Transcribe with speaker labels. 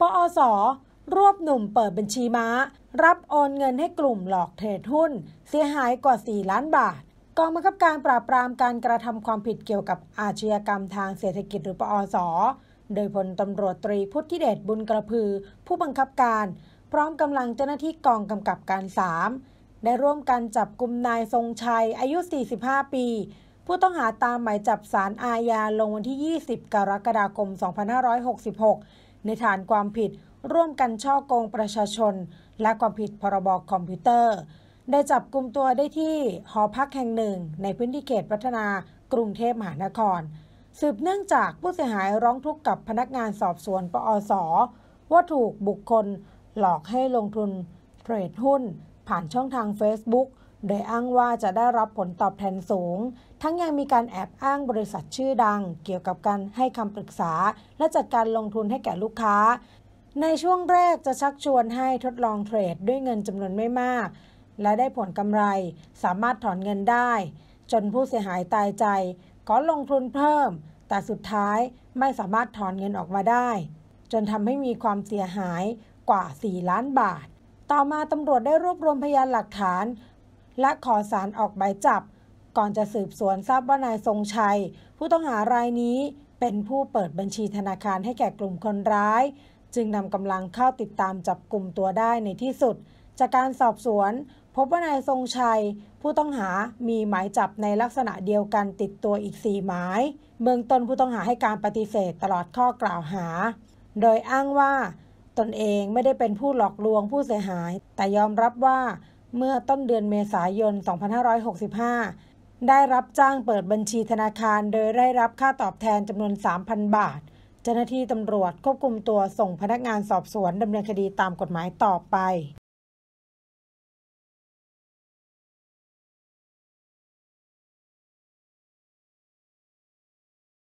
Speaker 1: ปอสรวบหนุ่มเปิดบัญชีม้า รับโอนเงินให้กลุ่มหลอกเทรดหุ้น เสียหายกว่า 4 ล้านบาท กองบังคับการปราบปรามการกระทำความผิดเกี่ยวกับอาชญากรรมทางเศรษฐกิจหรือปอสโดยพลตำรวจตรีพุทธิเดชบุญกระพือผู้บังคับการ พร้อมกำลังเจ้าหน้าที่กองกำกับการ 3 ได้ร่วมกันจับกลุ่มนายทรงชัยอายุ 45 ปี ผู้ต้องหาตามหมายจับสารอาญาลงวันที่ 20 กรกฎาคม2566ในฐานความผิดร่วมกันช่อโกงประชาชน และความผิดพรบคอมพิวเตอร์ ได้จับกลุ่มตัวได้ที่หอพักแห่งหนึ่งในพื้นที่เขตพัฒนากรุงเทพมหานคร สืบเนื่องจากผู้เสียหายร้องทุกข์กับพนักงานสอบสวนปอสว่าถูกบุคคล หลอกให้ลงทุนเทรดหุ้น ผ่านช่องทาง Facebook โดยอ้างว่าจะได้รับผลตอบแทนสูง ทั้งยังมีการแอบอ้างบริษัทชื่อดัง เกี่ยวกับการให้คำปรึกษา และจัดการลงทุนให้แก่ลูกค้า ในช่วงแรกจะชักชวนให้ทดลองเทรดด้วยเงินจำนวนไม่มาก และได้ผลกำไรสามารถถอนเงินได้ จนผู้เสียหายตายใจกอลงทุนเพิ่ม แต่สุดท้ายไม่สามารถถอนเงินออกมาได้ จนทำให้มีความเสียหายกว่า 4 ล้านบาท ต่อมาตำรวจได้รวบรวมพยานหลักฐานและขอสารออกหมายจับ ก่อนจะสืบสวนทราบว่านายทรงชัย ผู้ต้องหารายนี้เป็นผู้เปิดบัญชีธนาคารให้แก่กลุ่มคนร้าย จึงนำกำลังเข้าติดตามจับกลุ่มตัวได้ในที่สุด จากการสอบสวน พบว่านายทรงชัย ผู้ต้องหา มีหมายจับในลักษณะเดียวกันติดตัวอีกสี่หมายเมืองต้นผู้ต้องหาให้การปฏิเสธตลอดข้อกล่าวหา โดยอ้างว่าตนเองไม่ได้เป็นผู้หลอกลวงผู้เสียหาย แต่ยอมรับว่าเมื่อต้นเดือนเมษายน 2565 ได้รับจ้างเปิดบัญชีธนาคารโดยได้รับค่าตอบแทนจำนวน 3,000 บาท เจ้าหน้าที่ตำรวจควบคุมตัวส่งพนักงานสอบสวน ดำเนินคดีตามกฎหมายต่อไป